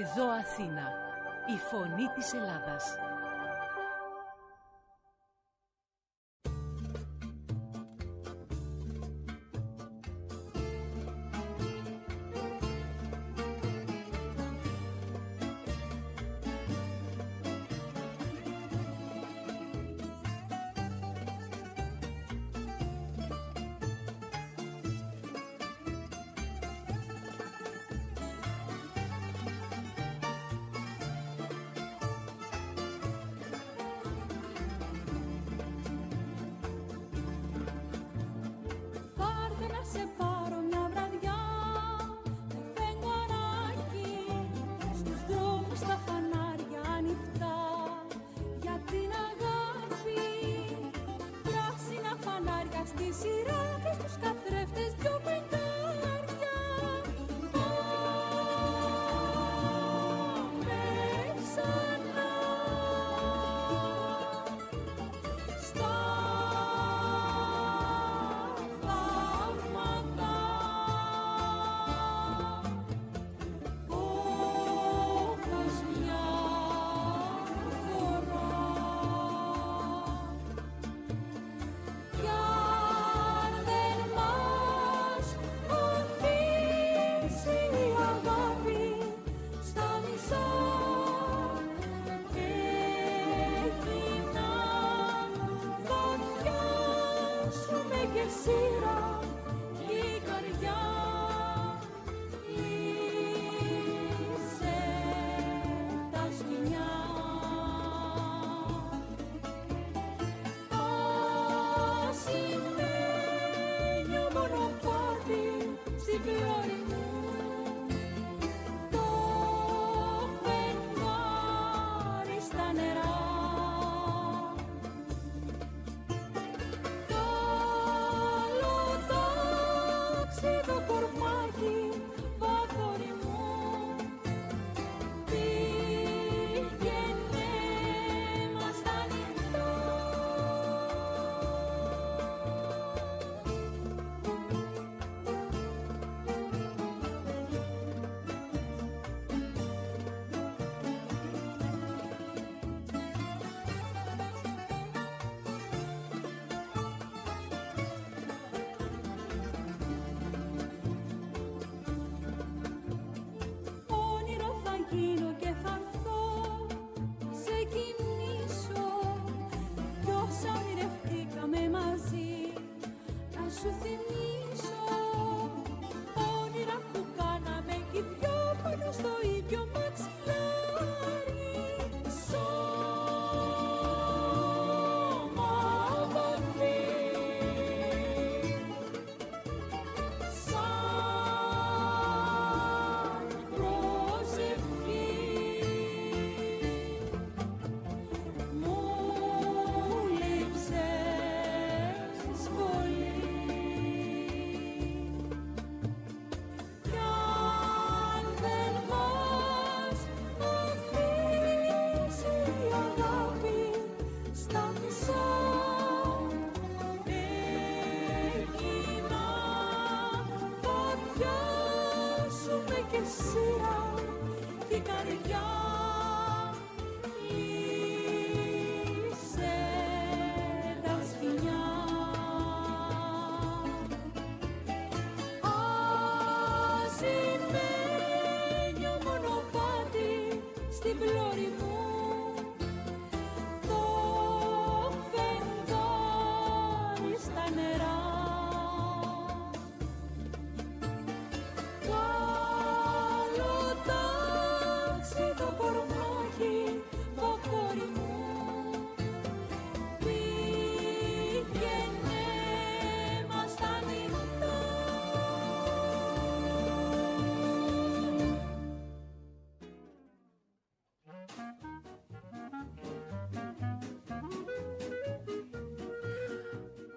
Εδώ Αθήνα, η φωνή της Ελλάδας.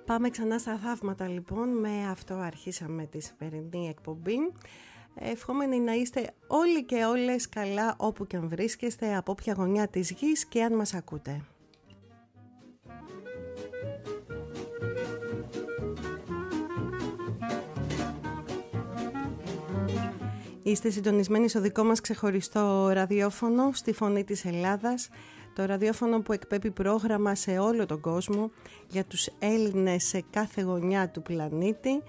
Πάμε ξανά στα θαύματα λοιπόν, με αυτό αρχίσαμε τη σημερινή εκπομπή. Ευχόμενοι να είστε όλοι και όλες καλά όπου και αν βρίσκεστε, από όποια γωνιά της γης και αν μας ακούτε. Είστε συντονισμένοι στο δικό μας ξεχωριστό ραδιόφωνο, στη Φωνή της Ελλάδας το ραδιόφωνο που εκπέμπει πρόγραμμα σε όλο τον κόσμο για τους Έλληνες σε κάθε γωνιά του πλανήτη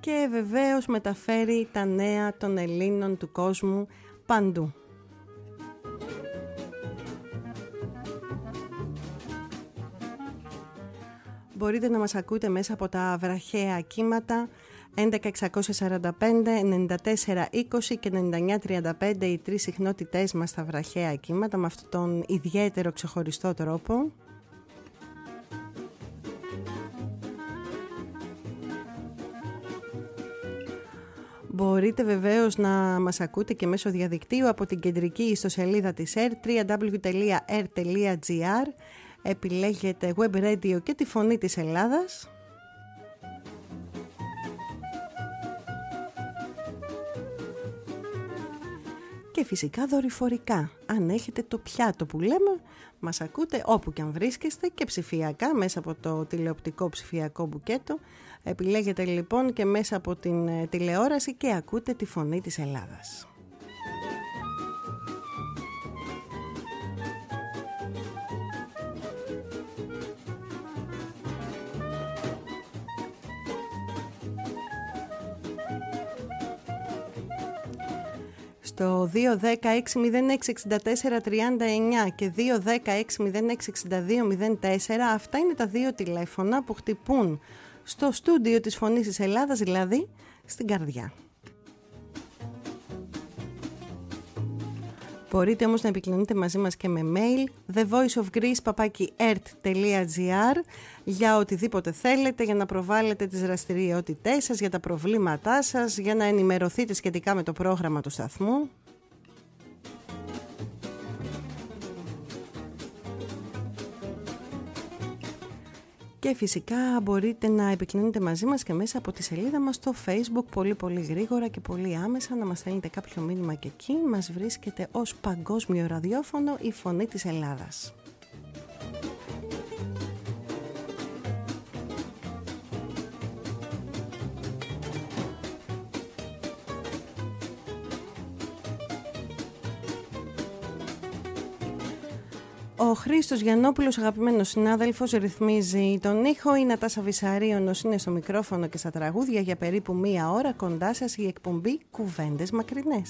και βεβαίως μεταφέρει τα νέα των Ελλήνων του κόσμου παντού. Μπορείτε να μας ακούτε μέσα από τα βραχαία κύματα 11645, 9420 και 9935 οι τρεις συχνότητές μας στα βραχαία κύματα με αυτόν τον ιδιαίτερο ξεχωριστό τρόπο. Μπορείτε βεβαίως να μας ακούτε και μέσω διαδικτύου από την κεντρική ιστοσελίδα της R, www.r.gr. Επιλέγετε web radio και τη φωνή της Ελλάδας. και φυσικά δορυφορικά. Αν έχετε το πιάτο που λέμε, μας ακούτε όπου και αν βρίσκεστε και ψηφιακά μέσα από το τηλεοπτικό ψηφιακό μπουκέτο. Επιλέγετε λοιπόν και μέσα από την ε, τηλεόραση και ακούτε τη φωνή της Ελλάδας. το 210 και 210 αυτα είναι τα δύο τηλέφωνα που χτυπούν στο στούντιο της Φωνής της Ελλάδας, δηλαδή στην καρδιά. Μπορείτε όμως να επικοινωνείτε μαζί μας και με mail thevoiceofgreece.gr για οτιδήποτε θέλετε, για να προβάλλετε τις δραστηριότητές σας, για τα προβλήματά σας, για να ενημερωθείτε σχετικά με το πρόγραμμα του σταθμού. και φυσικά μπορείτε να επικοινωνείτε μαζί μας και μέσα από τη σελίδα μας στο facebook πολύ πολύ γρήγορα και πολύ άμεσα να μας στέλνετε κάποιο μήνυμα και εκεί μας βρίσκεται ως παγκόσμιο ραδιόφωνο η φωνή της Ελλάδας. Ο Χρήστος Γιανόπουλο, αγαπημένος συνάδελφος, ρυθμίζει τον ήχο. Η Νατάσα Βυσαρίωνο είναι στο μικρόφωνο και στα τραγούδια για περίπου μία ώρα κοντά σας η εκπομπή «Κουβέντες Μακρινές.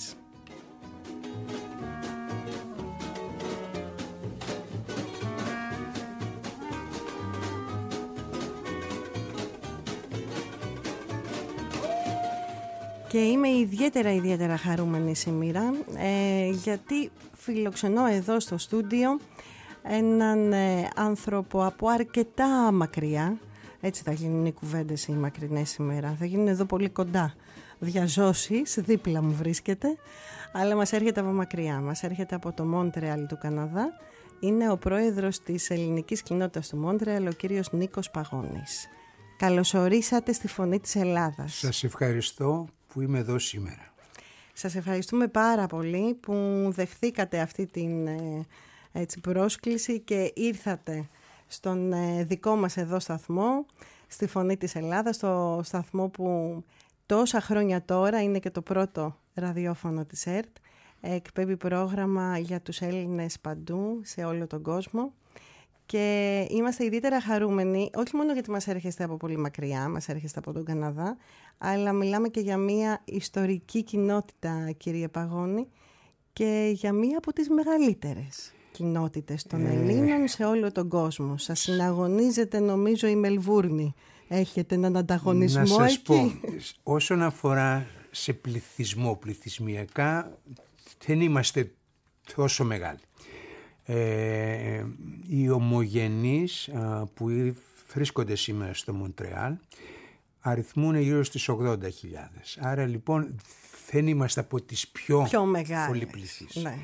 Και είμαι ιδιαίτερα ιδιαίτερα χαρούμενη σήμερα ε, γιατί φιλοξενώ εδώ στο στούντιο έναν ε, άνθρωπο από αρκετά μακριά. Έτσι θα γίνουν οι κουβέντες οι μακρινές σήμερα. Θα γίνουν εδώ πολύ κοντά. διαζώσεις, δίπλα μου βρίσκεται. Αλλά μας έρχεται από μακριά. Μας έρχεται από το Μόντρεαλ του Καναδά. Είναι ο πρόεδρος της ελληνικής κοινότητας του Μόντρεαλ, ο κύριος Νίκος Παγώνης. Καλωσορίσατε στη Φωνή της Ελλάδας. Σας ευχαριστώ που είμαι εδώ σήμερα. Σας ευχαριστούμε πάρα πολύ που δεχθήκατε αυτή την ε, έτσι, πρόσκληση και ήρθατε στον ε, δικό μας εδώ σταθμό, στη Φωνή της Ελλάδας, στο σταθμό που τόσα χρόνια τώρα είναι και το πρώτο ραδιόφωνο της ΕΡΤ. Εκπέμπει πρόγραμμα για τους Έλληνες παντού, σε όλο τον κόσμο. Και είμαστε ιδιαίτερα χαρούμενοι, όχι μόνο γιατί μας έρχεστε από πολύ μακριά, μας έρχεστε από τον Καναδά, αλλά μιλάμε και για μια ιστορική κοινότητα, κύριε Παγώνη, και για μία από τις μεγαλύτερες κοινότητες των ε. Ελλήνων σε όλο τον κόσμο. Σας συναγωνίζεται νομίζω η Μελβούρνη. Έχετε έναν ανταγωνισμό εκεί. Να σας εκεί. πω, όσον αφορά σε πληθυσμό πληθυσμιακά δεν είμαστε τόσο μεγάλοι. Ε, οι ομογενείς που βρίσκονται σήμερα στο Μοντρεάλ αριθμούν γύρω στις 80.000. Άρα λοιπόν δεν είμαστε από τις πιο, πιο πολυπληθείς. Ναι.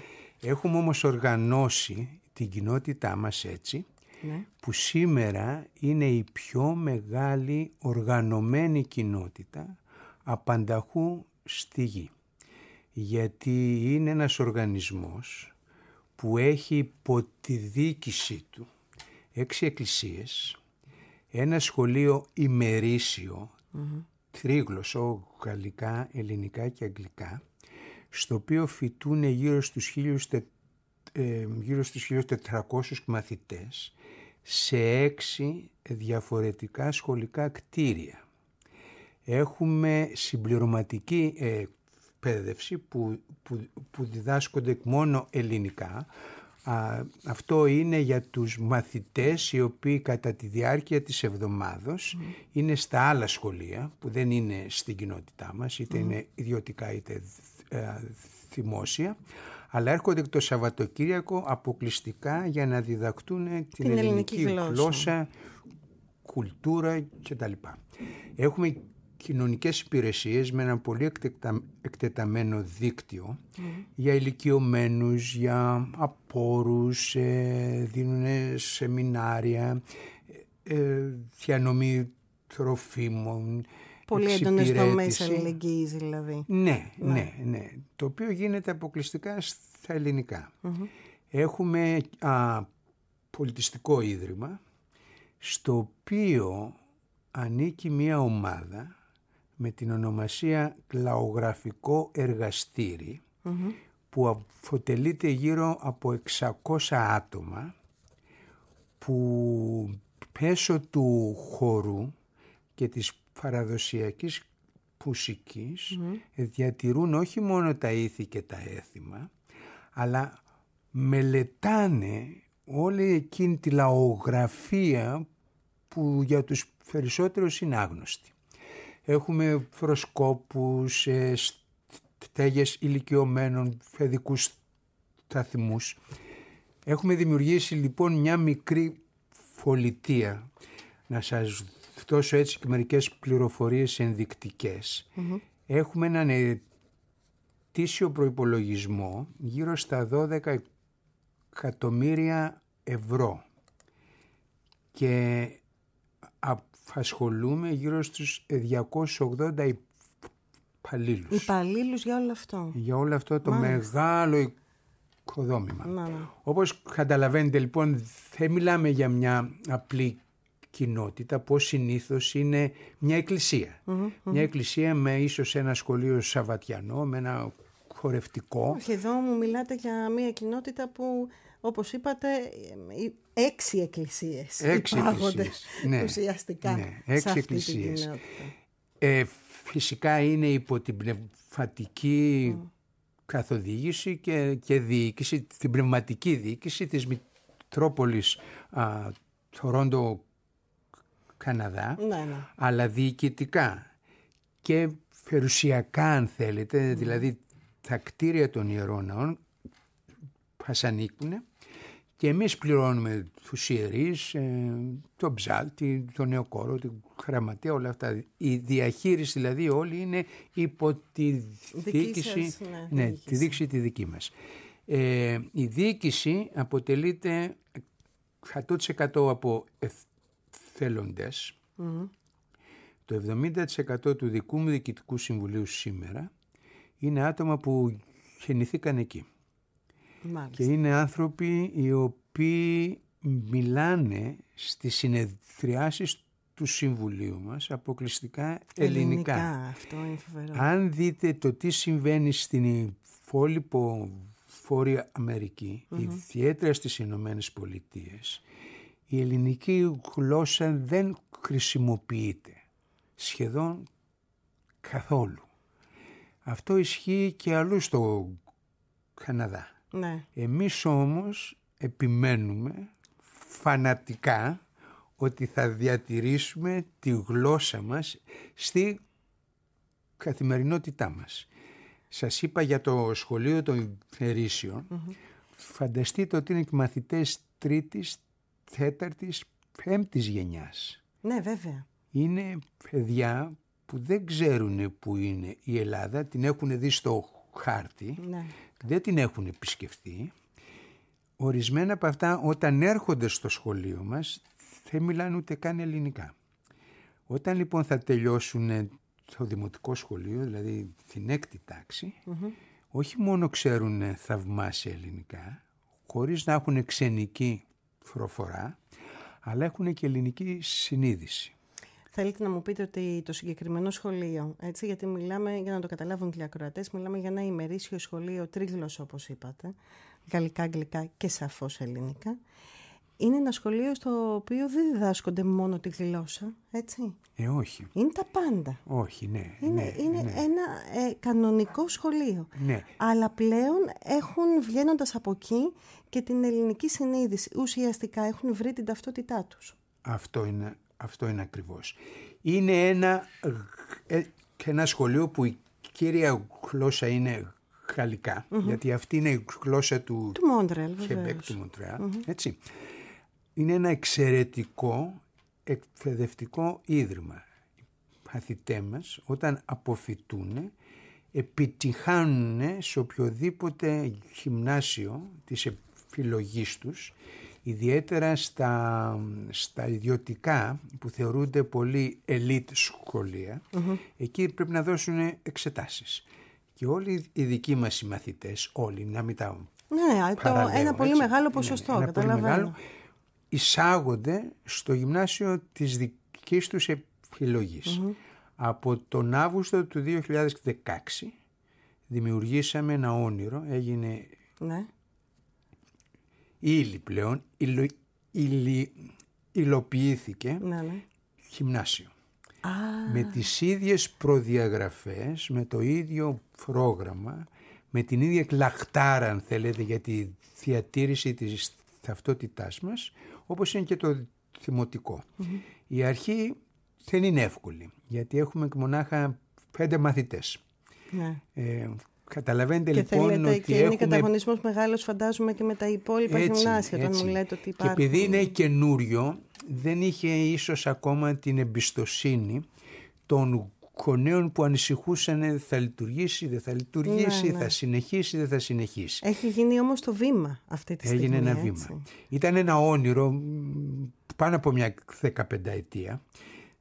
Έχουμε όμως οργανώσει την κοινότητά μας έτσι ναι. που σήμερα είναι η πιο μεγάλη οργανωμένη κοινότητα απανταχού στη γη. Γιατί είναι ένας οργανισμός που έχει υπό τη διοίκησή του έξι εκκλησίες, ένα σχολείο ημερήσιο, τρίγλωσσο, γαλλικά, ελληνικά και αγγλικά, στο οποίο φοιτούν γύρω στους, 1400, ε, γύρω στους 1400 μαθητές σε έξι διαφορετικά σχολικά κτίρια. Έχουμε συμπληρωματική ε, εκπαίδευση που, που, που διδάσκονται μόνο ελληνικά. αυτό είναι για τους μαθητές οι οποίοι κατά τη διάρκεια της εβδομάδος είναι στα άλλα σχολεία που δεν είναι στην κοινότητά μας, είτε είναι ιδιωτικά είτε ε, αλλά έρχονται το Σαββατοκύριακο αποκλειστικά για να διδακτούν την, ελληνική, γλώσσα, κουλτούρα κτλ. Έχουμε κοινωνικές υπηρεσίες με ένα πολύ εκτεταμένο δίκτυο για ηλικιωμένους, για απόρους, ε, δίνουν σεμινάρια, ε, διανομή τροφίμων, Πολύ έντονες δομές αλληλεγγύης, δηλαδή. Ναι, ναι, ναι, ναι, Το οποίο γίνεται αποκλειστικά στα ελληνικα Έχουμε α, πολιτιστικό ίδρυμα, στο οποίο ανήκει μια ομάδα με την ονομασία «Κλαογραφικό που αποτελείται γύρω από 600 άτομα, που πέσω του χώρου και της παραδοσιακής μουσικής διατηρούν όχι μόνο τα ήθη και τα έθιμα αλλά μελετάνε όλη εκείνη τη λαογραφία που για τους περισσότερους είναι άγνωστη. Έχουμε φροσκόπους, ε, στέγες ηλικιωμένων, παιδικούς σταθμούς. Έχουμε δημιουργήσει λοιπόν μια μικρή φολιτία Να σας δώσω έτσι και μερικές πληροφορίες Έχουμε έναν ετήσιο προϋπολογισμό γύρω στα 12 εκατομμύρια ευρώ και απασχολούμε γύρω στους 280 υπαλλήλους. Υπαλλήλους για όλο αυτό. Για όλο αυτό το μεγάλο οικοδόμημα. Να, Όπως καταλαβαίνετε λοιπόν δεν μιλάμε για μια απλή κοινότητα που συνήθως είναι μια εκκλησια Μια εκκλησία με ίσως ένα σχολείο σαβατιανό, με ένα χορευτικό. εδώ μου μιλάτε για μια κοινότητα που όπως είπατε ε, ε, έξι εκκλησίες έξι ναι, ουσιαστικά ναι, έξι σε εκκλησίες. ε, φυσικά είναι υπό την πνευματική καθοδήγηση και, και διοίκηση, την πνευματική διοίκηση της Μητρόπολης Toronto Καναδά, ναι, ναι. αλλά διοικητικά και φερουσιακά αν θέλετε, ναι. δηλαδή τα κτίρια των Ιερών Ναών ανήκουν και εμείς πληρώνουμε τους ιερείς, ε, τον ψάλτη, τον νεοκόρο, την γραμματεία, όλα αυτά. Η διαχείριση δηλαδή όλη είναι υπό τη διοίκηση, ναι, τη δίκηση τη δική μας. Ε, η διοίκηση αποτελείται 100% από θελοντες το 70% του δικού μου διοικητικού συμβουλίου σήμερα είναι άτομα που γεννηθήκαν εκεί. Μάλιστα. Και είναι άνθρωποι οι οποίοι μιλάνε στις συνεδριάσεις του Συμβουλίου μας αποκλειστικά ελληνικά. Αν δείτε το τι συμβαίνει στην υπόλοιπο Βόρεια Αμερική, mm-hmm. ιδιαίτερα στις Ηνωμένες Πολιτείες, η ελληνική γλώσσα δεν χρησιμοποιείται σχεδόν καθόλου. Αυτό ισχύει και αλλού στο Καναδά. Ναι. Εμείς όμως επιμένουμε φανατικά ότι θα διατηρήσουμε τη γλώσσα μας στη καθημερινότητά μας. Σας είπα για το σχολείο των ερησεων Φανταστείτε ότι είναι και μαθητές τρίτης, τέταρτης, πέμπτης γενιάς. Ναι, βέβαια. Είναι παιδιά που δεν ξέρουν που είναι η Ελλάδα, την έχουν δει στο χάρτη, ναι. δεν την έχουν επισκεφτεί. Ορισμένα από αυτά όταν έρχονται στο σχολείο μας δεν μιλάνε ούτε καν ελληνικά. Όταν λοιπόν θα τελειώσουν το δημοτικό σχολείο, δηλαδή την έκτη όχι μόνο ξέρουν θαυμάσια ελληνικά, χωρίς να έχουν ξενική προφορά, αλλά έχουν και ελληνική συνείδηση. Θέλετε να μου πείτε ότι το συγκεκριμένο σχολείο, έτσι, γιατί μιλάμε, για να το καταλάβουν οι ακροατές, μιλάμε για ένα ημερήσιο σχολείο τρίγλωσσο, όπως είπατε, γαλλικά, αγγλικά και σαφώς ελληνικά είναι ένα σχολείο στο οποίο δεν διδάσκονται μόνο τη γλώσσα, έτσι. Ε, όχι. Είναι τα πάντα. Όχι, ναι. Είναι, ναι, είναι ναι. ένα ε, κανονικό σχολείο. Ναι. Αλλά πλέον έχουν, βγαίνοντας από εκεί και την ελληνική συνείδηση, ουσιαστικά έχουν βρει την ταυτότητά τους. Αυτό είναι, αυτό είναι ακριβώς. Είναι ένα, ε, ένα σχολείο που η κύρια γλώσσα είναι γιατί αυτή είναι η γλώσσα του, του Μόντρελ, του μοντρεαλ έτσι είναι ένα εξαιρετικό εκπαιδευτικό ίδρυμα. Οι μαθητέ μας όταν αποφυτούν επιτυχάνουν σε οποιοδήποτε γυμνάσιο της επιλογής τους ιδιαίτερα στα, στα ιδιωτικά που θεωρούνται elite ελίτ εκεί πρέπει να δώσουν εξετάσεις και όλοι οι δικοί μας οι μαθητές όλοι να μην τα ναι, ναι ένα πολύ μεγάλο ποσοστό ναι, εισάγονται στο γυμνάσιο της δικής τους επιλογης Από τον Αύγουστο του 2016 δημιουργήσαμε ένα όνειρο, έγινε ναι. ύλη πλέον, υλοποιήθηκε ναι, ναι. γυμνάσιο. Με τις ίδιες προδιαγραφές, με το ίδιο πρόγραμμα, με την ίδια κλαχτάρα αν θέλετε για τη διατήρηση της ταυτότητάς μας όπως είναι και το θυμωτικο Η αρχή δεν είναι εύκολη, γιατί έχουμε μονάχα πέντε μαθητές. Ναι. Ε, Καταλαβαίνετε και λοιπόν θέλετε, ότι. Και έχουμε... είναι καταγωνισμός μεγάλος, φαντάζομαι, και με τα υπόλοιπα έτσι, γυμνάσια, όταν μου λέτε Και επειδή είναι καινούριο, δεν είχε ίσως ακόμα την εμπιστοσύνη των κονέων που ανησυχούσαν «Ε, θα λειτουργήσει, δεν θα λειτουργήσει, ναι, ναι. θα συνεχίσει, δεν θα συνεχίσει. Έχει γίνει όμως το βήμα αυτή τη στιγμή. Έγινε ένα βήμα. Ήταν ένα όνειρο πάνω από μια 15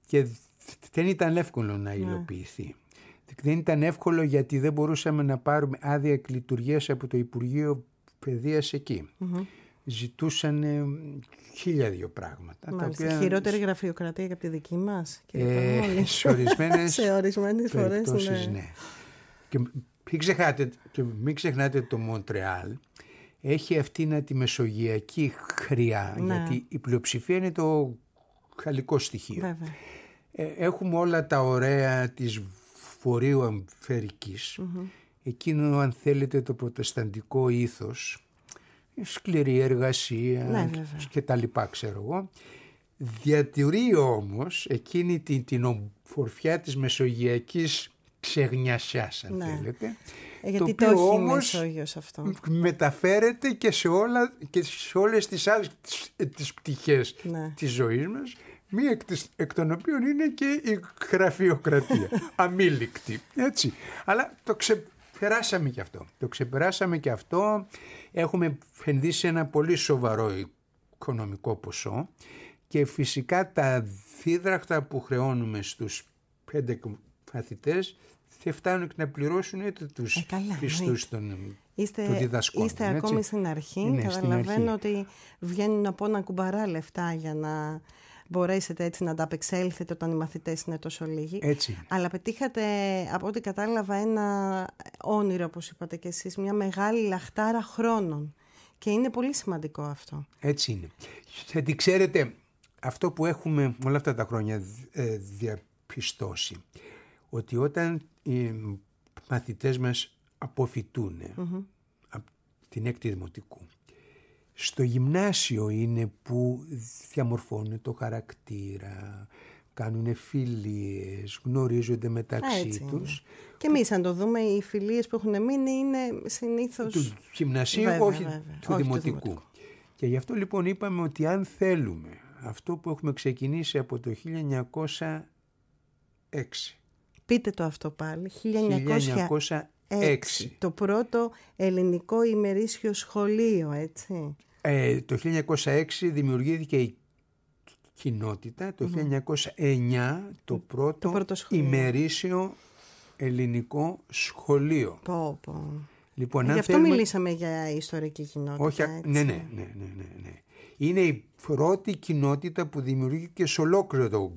και δεν ήταν εύκολο να ναι. υλοποιηθεί. Δεν ήταν εύκολο γιατί δεν μπορούσαμε να πάρουμε άδεια λειτουργία από το Υπουργείο Παιδείας ζητούσαν ε, χίλια δύο πράγματα. Μάλιστα. Χειρότερη γραφειοκρατία από τη δική μας, ε, Σε ορισμένες φορές. Ναι. ναι. Και μην ξεχνάτε, και το Μοντρεάλ έχει να τη μεσογειακή χρειά, ναι. γιατί η πλειοψηφία είναι το γαλλικό στοιχείο. Ε, έχουμε όλα τα ωραία της βορείου εκείνο αν θέλετε το προτεσταντικό ήθος, σκληρή εργασία ναι, και τα λοιπά ξέρω εγώ. Διατηρεί όμως εκείνη την, την ομορφιά της μεσογειακής ξεγνιασιάς αν ναι. θέλετε. Ε, το, οποίο όμως αυτό. μεταφέρεται και σε, όλα, και σε όλες τις άλλες τις, πτυχές ναι. της ζωής μας μία εκ, των οποίων είναι και η γραφειοκρατία, αμήλικτη, έτσι. Αλλά το ξεπεράσαμε και αυτό, το ξεπεράσαμε και αυτό έχουμε επενδύσει ένα πολύ σοβαρό οικονομικό ποσό και φυσικά τα δίδραχτα που χρεώνουμε στους πέντε μαθητές θα φτάνουν και να πληρώσουν ούτε τους ε, πιστούς των Είστε, Είστε ακόμη στην αρχή. Ναι, Καταλαβαίνω στην ότι βγαίνουν από ένα κουμπαρά λεφτά για να μπορέσετε έτσι να ανταπεξέλθετε όταν οι μαθητές είναι τόσο λίγοι. Έτσι. Αλλά πετύχατε, από ό,τι κατάλαβα, ένα όνειρο, όπως είπατε κι εσείς, μια μεγάλη λαχτάρα χρόνων. Και είναι πολύ σημαντικό αυτό. Έτσι είναι. Γιατί ξέρετε, αυτό που έχουμε όλα αυτά τα χρόνια ε, διαπιστώσει, ότι όταν οι μαθητές μας αποφυτουν την έκτη δημοτικού, στο γυμνάσιο είναι που διαμορφώνουν το χαρακτήρα, κάνουν φιλίες, γνωρίζονται μεταξύ του. τους. Και εμείς, αν το δούμε, οι φιλίες που έχουν μείνει είναι συνήθως... Του γυμνασίου, όχι, Του, δημοτικού. Και γι' αυτό λοιπόν είπαμε ότι αν θέλουμε αυτό που έχουμε ξεκινήσει από το 1906... Πείτε το αυτό πάλι, 1906. 1906. Το πρώτο ελληνικό ημερήσιο σχολείο, έτσι το 1906 δημιουργήθηκε η κοινότητα, το 1909 το πρώτο, ημερήσιο ελληνικό σχολείο. Πω, πω. Λοιπόν, Γι' αυτό μιλήσαμε για ιστορική κοινότητα. Όχι, Ναι, ναι, ναι, ναι, ναι. Είναι η πρώτη κοινότητα που δημιουργήθηκε σε ολόκληρο το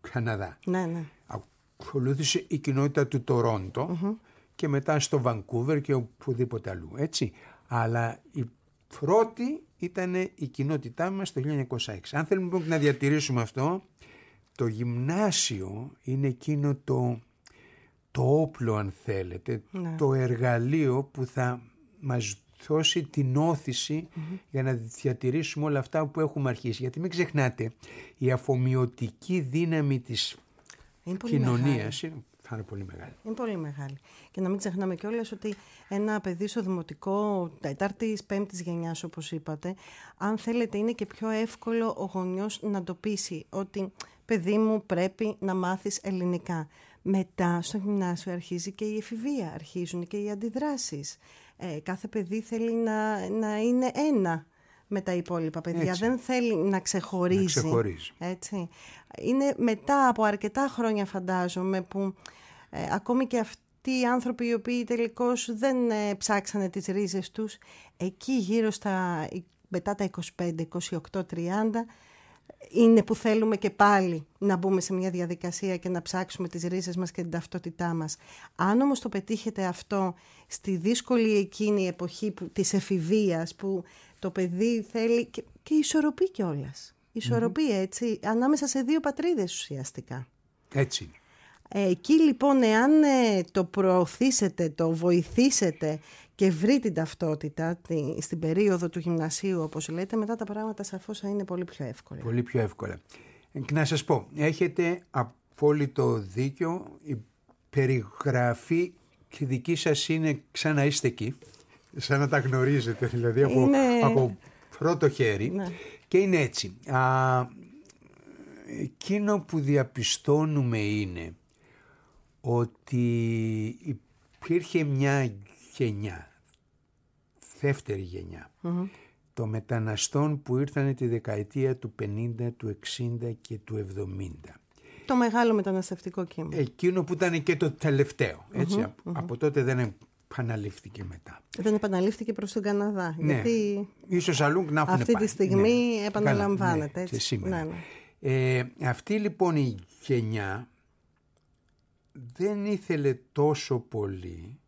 Καναδά. Ναι, ναι. Ακολούθησε η κοινότητα του τοροντο και μετά στο Βανκούβερ και οπουδήποτε αλλού. Έτσι. Αλλά η πρώτη ήταν η κοινότητά μας το 1906. Αν θέλουμε λοιπόν να διατηρήσουμε αυτό, το γυμνάσιο είναι εκείνο το, το όπλο αν θέλετε, ναι. το εργαλείο που θα μας δώσει την οθηση για να διατηρήσουμε όλα αυτά που έχουμε αρχίσει. Γιατί μην ξεχνάτε, η αφομοιωτική δύναμη της είναι κοινωνίας είναι πολύ μεγάλη. Είναι πολύ μεγάλη. Και να μην ξεχνάμε κιόλας ότι ένα παιδί στο δημοτικό, τετάρτης, πέμπτης γενιάς, όπως είπατε, αν θέλετε, είναι και πιο εύκολο ο γονιός να το πείσει ότι παιδί μου πρέπει να μάθεις ελληνικά. Μετά στο γυμνάσιο αρχίζει και η εφηβεία, αρχίζουν και οι αντιδράσεις. Ε, κάθε παιδί θέλει να, να είναι ένα με τα υπόλοιπα παιδιά. Δεν θέλει να ξεχωρίζει. Έτσι. Είναι μετά από αρκετά χρόνια φαντάζομαι που ε, ακόμη και αυτοί οι άνθρωποι οι οποίοι τελικώς δεν ε, ψάξανε τις ρίζες τους εκεί γύρω στα μετά τα 25, 28, 30 είναι που θέλουμε και πάλι να μπούμε σε μια διαδικασία και να ψάξουμε τις ρίζες μας και την ταυτότητά μας. Αν όμως το πετύχετε αυτό στη δύσκολη εκείνη εποχή που, της εφηβείας που το παιδί θέλει και, και ισορροπεί κιόλας. έτσι, ανάμεσα σε δύο πατρίδες ουσιαστικά. Έτσι είναι. Ε, εκεί λοιπόν εάν ε, το προωθήσετε, το βοηθήσετε και βρει την ταυτότητα στην περίοδο του γυμνασίου όπως λέτε μετά τα πράγματα σαφώς θα είναι πολύ πιο εύκολα. Πολύ πιο εύκολα. Ε, να σας πω, έχετε απόλυτο δίκιο, η περιγραφή και δική σας είναι ξανά είστε εκεί σαν να τα γνωρίζετε δηλαδή από, ναι. πρώτο χέρι ναι. και είναι έτσι. Α, εκείνο που διαπιστώνουμε είναι ότι υπήρχε μια γενιά, δεύτερη γενιά, των μεταναστών που ήρθαν τη δεκαετία του 50, του 60 και του 70. Το μεγάλο μεταναστευτικό κύμα. Εκείνο που ήταν και το τελευταίο. Από τότε δεν επαναλήφθηκε μετά. Δεν επαναλήφθηκε προς τον Καναδά. Ναι. Γιατί ίσως αλλού να έχουν Αυτή τη στιγμή ναι. επαναλαμβάνεται. ναι, σήμερα. Ναι, ναι, ε, αυτή λοιπόν η γενιά δεν ήθελε τόσο πολύ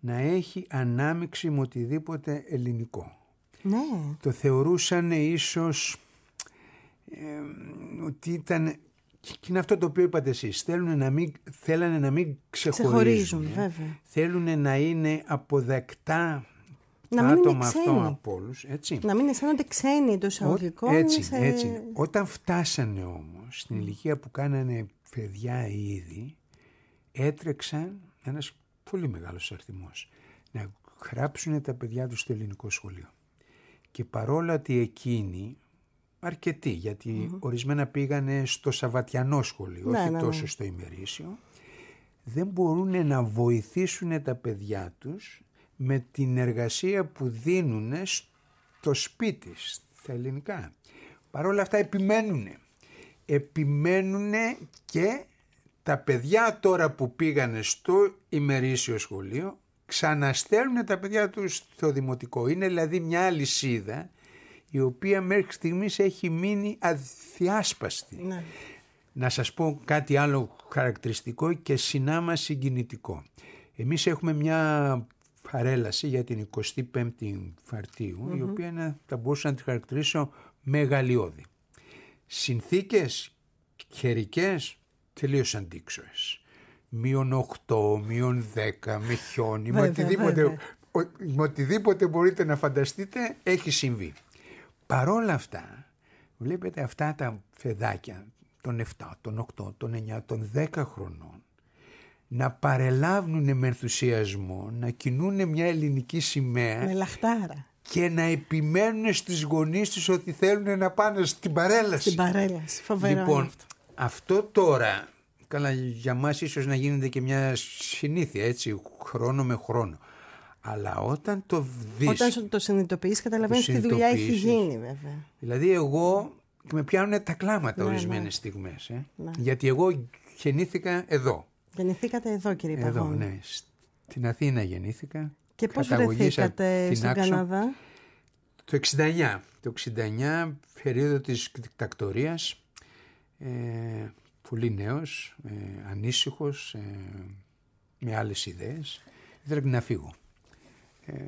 να έχει ανάμειξη με οτιδήποτε ελληνικό. Ναι. Το θεωρούσαν ίσως ότι ήταν και είναι αυτό το οποίο είπατε εσείς. Θέλουν να μην, θέλανε να μην ξεχωρίζουν. Ε. βέβαια. Θέλουν να είναι αποδεκτά να τα άτομα αυτό από όλους. Να μην αισθάνονται ξένοι εντός εισαγωγικών. Έτσι, σε... έτσι. Όταν φτάσανε όμως στην ηλικία που κάνανε παιδιά ήδη, έτρεξαν ένας πολύ μεγάλος αριθμός. να γράψουν τα παιδιά τους στο ελληνικό σχολείο. Και παρόλα ότι εκείνοι αρκετοί ορισμένα πήγανε στο Σαββατιανό σχολείο, ναι, όχι ναι, ναι. τόσο στο ημερήσιο. Δεν μπορούν να βοηθήσουν τα παιδιά τους με την εργασία που δίνουν στο σπίτι, στα ελληνικά. Παρ' όλα αυτά επιμένουν. Επιμένουν και τα παιδιά τώρα που πήγανε στο ημερήσιο σχολείο ξαναστέλνουν τα παιδιά τους στο δημοτικό. Είναι δηλαδή μια αλυσίδα η οποία μέχρι στιγμής έχει μείνει αδιάσπαστη. Ναι. Να σας πω κάτι άλλο χαρακτηριστικό και συνάμα συγκινητικό. Εμείς έχουμε μια παρέλαση για την 25η Φαρτίου, mm-hmm. η φαρτιου είναι, θα μπορούσα να τη χαρακτηρίσω μεγαλειώδη. Συνθήκες χερικές, τελείως αντίξωες. Μείον 8, μείον 10, με χιόνι, με οτιδήποτε, με οτιδήποτε μπορείτε να φανταστείτε έχει συμβεί. Παρόλα αυτά, βλέπετε αυτά τα φεδάκια των 7, των 8, των 9, των 10 χρονών να παρελάβουν με ενθουσιασμό, να κινούν μια ελληνική σημαία. Και να επιμένουν στις γονείς τους ότι θέλουν να πάνε στην παρέλαση. Στην παρέλαση, φοβερό Λοιπόν, αυτό. τώρα, καλά για μας ίσως να γίνεται και μια συνήθεια έτσι, χρόνο με χρόνο. Αλλά όταν το δεις... Όταν το συνειδητοποιείς, καταλαβαίνεις τι δουλειά έχει γίνει βέβαια. Δηλαδή εγώ και με πιάνουν τα κλάματα ναι, ναι. ορισμένες στιγμές. Ε? Ναι. Γιατί εγώ γεννήθηκα εδώ. Γεννηθήκατε εδώ κύριε Παπαδάκη. Εδώ ναι. Στην Αθήνα γεννήθηκα. Και πώς βρεθήκατε στον Καναδά. Το 69. Το 69 περίοδο της δικτακτορίας. Ε, πολύ νέος, ε, ανήσυχος, ε, με άλλες ιδέες. Ήθελα να φύγω. Ε,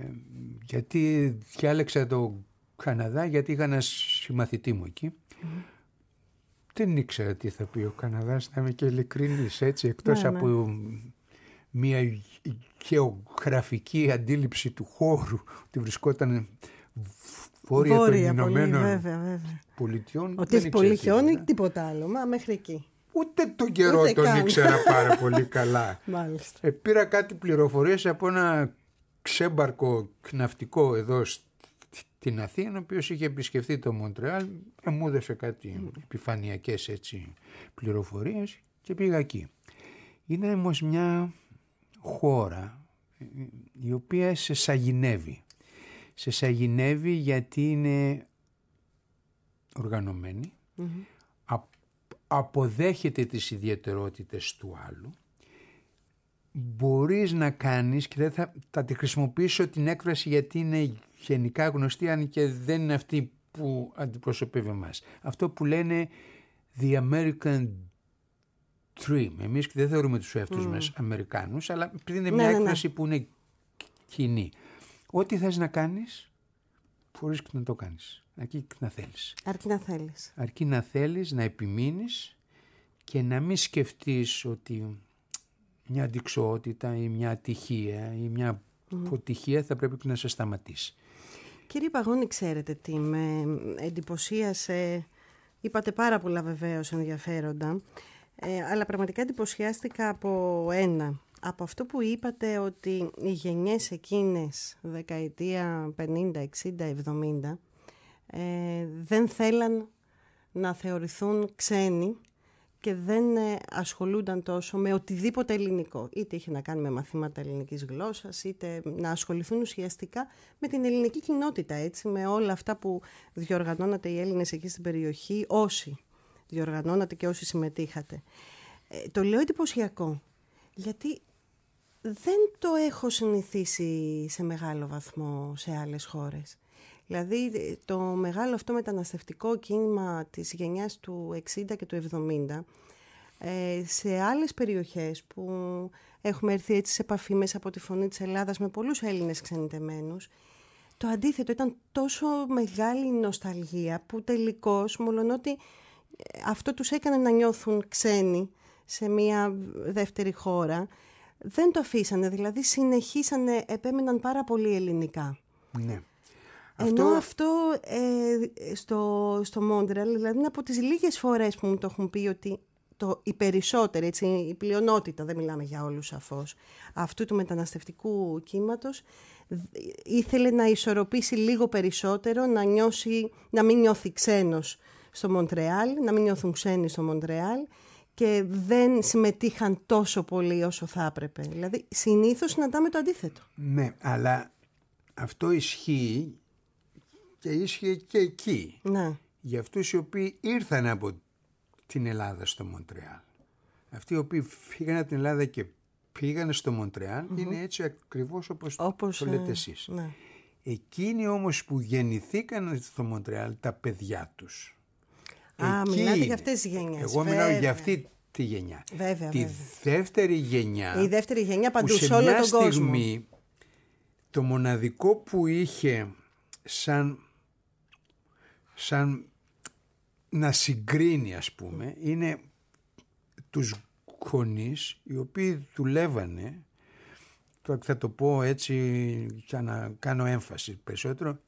γιατί διάλεξα το Καναδά, γιατί είχα ένας συμμαθητή μου εκεί. Δεν ήξερα τι θα πει ο Καναδάς, να είμαι και ειλικρινής, έτσι, ναι, εκτός ναι. από μια γεωγραφική αντίληψη του χώρου, ότι βρισκόταν βόρεια, βόρεια των Ηνωμένων Πολιτειών. Ότι έχει πολύ τίποτα άλλο, μα μέχρι εκεί. Ούτε τον καιρό τον ήξερα πάρα πολύ καλά. Ε, πήρα κάτι πληροφορίες από ένα ξέμπαρκο κναυτικό εδώ στην Αθήνα, ο οποίος είχε επισκεφθεί το Μοντρεάλ, ε, μου έδωσε κάτι επιφανειακές έτσι πληροφορίες και πήγα εκεί. Είναι όμως μια χώρα ε, η οποία σε σαγηνεύει. Σε σαγηνεύει γιατί είναι αποδέχεται τις ιδιαιτερότητες του άλλου μπορείς να κάνεις και δεν θα, θα τη χρησιμοποιήσω την έκφραση γιατί είναι γενικά γνωστή αν και δεν είναι αυτή που αντιπροσωπεύει μας. Αυτό που λένε the American dream. Εμείς δεν θεωρούμε τους εαυτούς mm. μας Αμερικάνους αλλά επειδή είναι ναι, μια ναι, ναι. έκφραση που είναι κοινή. Ό,τι θες να κάνεις μπορείς να το κάνεις. Αρκεί να θέλεις. Αρκεί να θέλεις. Αρκεί να θέλεις, να επιμείνεις και να μην σκεφτείς ότι μια αντικσότητα ή μια ατυχία ή μια αποτυχία θα πρέπει να σε σταματήσει. Κύριε Παγώνη, ξέρετε τι με εντυπωσίασε, είπατε πάρα πολλά βεβαίως ενδιαφέροντα, ε, αλλά πραγματικά εντυπωσιάστηκα από ένα. Από αυτό που είπατε ότι οι γενιές εκείνες δεκαετία 50, 60, 70 ε, δεν θέλαν να θεωρηθούν ξένοι και δεν ε, ασχολούνταν τόσο με οτιδήποτε ελληνικό. Είτε είχε να κάνει με μαθήματα ελληνικής γλώσσας, είτε να ασχοληθούν ουσιαστικά με την ελληνική κοινότητα, έτσι, με όλα αυτά που διοργανώνατε οι Έλληνες εκεί στην περιοχή, όσοι διοργανώνατε και όσοι συμμετείχατε. Ε, το λέω εντυπωσιακό, γιατί δεν το έχω συνηθίσει σε μεγάλο βαθμό σε άλλες χώρες. Δηλαδή το μεγάλο αυτό μεταναστευτικό κίνημα της γενιάς του 60 και του 70 ε, σε άλλες περιοχές που έχουμε έρθει έτσι σε επαφή μέσα από τη φωνή της Ελλάδας με πολλούς Έλληνες ξενιτεμένους το αντίθετο ήταν τόσο μεγάλη νοσταλγία που τελικώς μολονότι ε, αυτό τους έκανε να νιώθουν ξένοι σε μια δεύτερη χώρα δεν το αφήσανε, δηλαδή συνεχίσανε, επέμειναν πάρα πολύ ελληνικά. Ναι. Ενώ αυτό ε, στο, στο δηλαδή είναι από τις λίγες φορές που μου το έχουν πει ότι το, οι περισσότεροι, έτσι, η πλειονότητα, δεν μιλάμε για όλους σαφώς, αυτού του μεταναστευτικού κύματος, ε, ήθελε να ισορροπήσει λίγο περισσότερο, να, νιώσει, να μην νιώθει ξένος στο Μοντρεάλ, να μην νιώθουν ξένοι στο Μοντρεάλ και δεν συμμετείχαν τόσο πολύ όσο θα έπρεπε. Δηλαδή, συνήθως συναντάμε το αντίθετο. Ναι, αλλά αυτό ισχύει και ίσχυε και εκεί. Ναι. Για αυτούς οι οποίοι ήρθαν από την Ελλάδα στο Μοντρεάλ. Αυτοί οι οποίοι φύγαν από την Ελλάδα και πήγαν στο μοντρεαλ mm-hmm. είναι έτσι ακριβώς όπως, όπως το ε, λέτε εσείς. Ναι. Εκείνοι όμως που γεννηθήκαν στο μοντρεαλ ειναι ετσι ακριβως οπως το λετε εσεις ναι εκεινοι ομως που γεννηθηκαν στο μοντρεαλ τα παιδιά τους. Α, Εκεί μιλάτε για αυτές τις γενιές. Εγώ μιλάω για αυτή τη γενιά. Βέβαια, τη δεύτερη γενιά. Η δεύτερη γενιά παντού σε όλο τον κόσμο. στιγμή το μοναδικό που είχε σαν σαν να συγκρίνει ας πούμε είναι τους γονείς οι οποίοι δουλεύανε θα το πω έτσι για να κάνω έμφαση περισσότερο